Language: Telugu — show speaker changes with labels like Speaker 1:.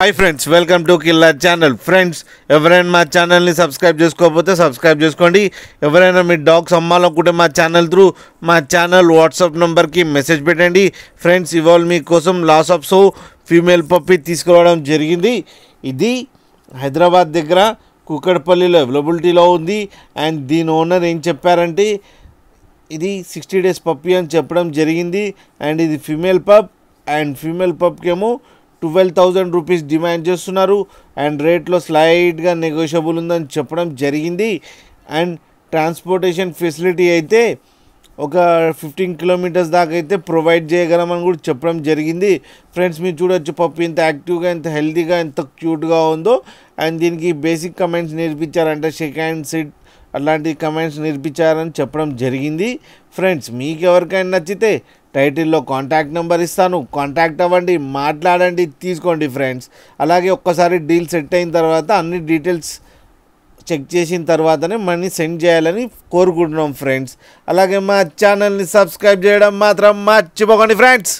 Speaker 1: hi friends welcome to killer channel friends ఎవరైనా మా ఛానల్ని సబ్స్క్రైబ్ చేసుకోకపోతే సబ్స్క్రైబ్ చేసుకోండి ఎవరైనా మీ డాగ్స్ అమ్మాలనుకుంటే మా ఛానల్ త్రూ మా ఛానల్ వాట్సాప్ నెంబర్కి మెసేజ్ పెట్టండి ఫ్రెండ్స్ ఇవాళ మీకోసం Lhasa Apso female puppy తీసుకురావడం జరిగింది ఇది హైదరాబాద్ దగ్గర కుక్కడపల్లిలో అవైలబిలిటీలో ఉంది అండ్ దీని ఓనర్ ఏం చెప్పారంటే ఇది సిక్స్టీ డేస్ పప్పి అని చెప్పడం జరిగింది అండ్ ఇది ఫీమేల్ పప్ అండ్ ఫీమేల్ పప్కేమో ఏమో ట్వెల్వ్ థౌజండ్ రూపీస్ డిమాండ్ చేస్తున్నారు అండ్ రేట్లో స్లైడ్గా నెగోషియబుల్ ఉందని చెప్పడం జరిగింది అండ్ ట్రాన్స్పోర్టేషన్ ఫెసిలిటీ అయితే ఒక ఫిఫ్టీన్ కిలోమీటర్స్ దాకా అయితే ప్రొవైడ్ చేయగలమని కూడా చెప్పడం జరిగింది ఫ్రెండ్స్ మీరు చూడొచ్చు పప్పు ఇంత యాక్టివ్గా ఎంత హెల్తీగా ఎంత క్యూట్గా ఉందో అండ్ దీనికి బేసిక్ కమెంట్స్ నేర్పించారంటే షేక్ సీట్ సిట్ అలాంటి కమెంట్స్ నిర్పించారని చెప్పడం జరిగింది ఫ్రెండ్స్ మీకు ఎవరికైనా నచ్చితే టైటిల్లో కాంటాక్ట్ నెంబర్ ఇస్తాను కాంటాక్ట్ అవ్వండి మాట్లాడండి తీసుకోండి ఫ్రెండ్స్ అలాగే ఒక్కసారి డీల్ సెట్ అయిన తర్వాత అన్ని డీటెయిల్స్ చెక్ చేసిన తర్వాతనే మనీ సెండ్ చేయాలని కోరుకుంటున్నాం ఫ్రెండ్స్ అలాగే మా ఛానల్ని సబ్స్క్రైబ్ చేయడం మాత్రం మర్చిపోకండి ఫ్రెండ్స్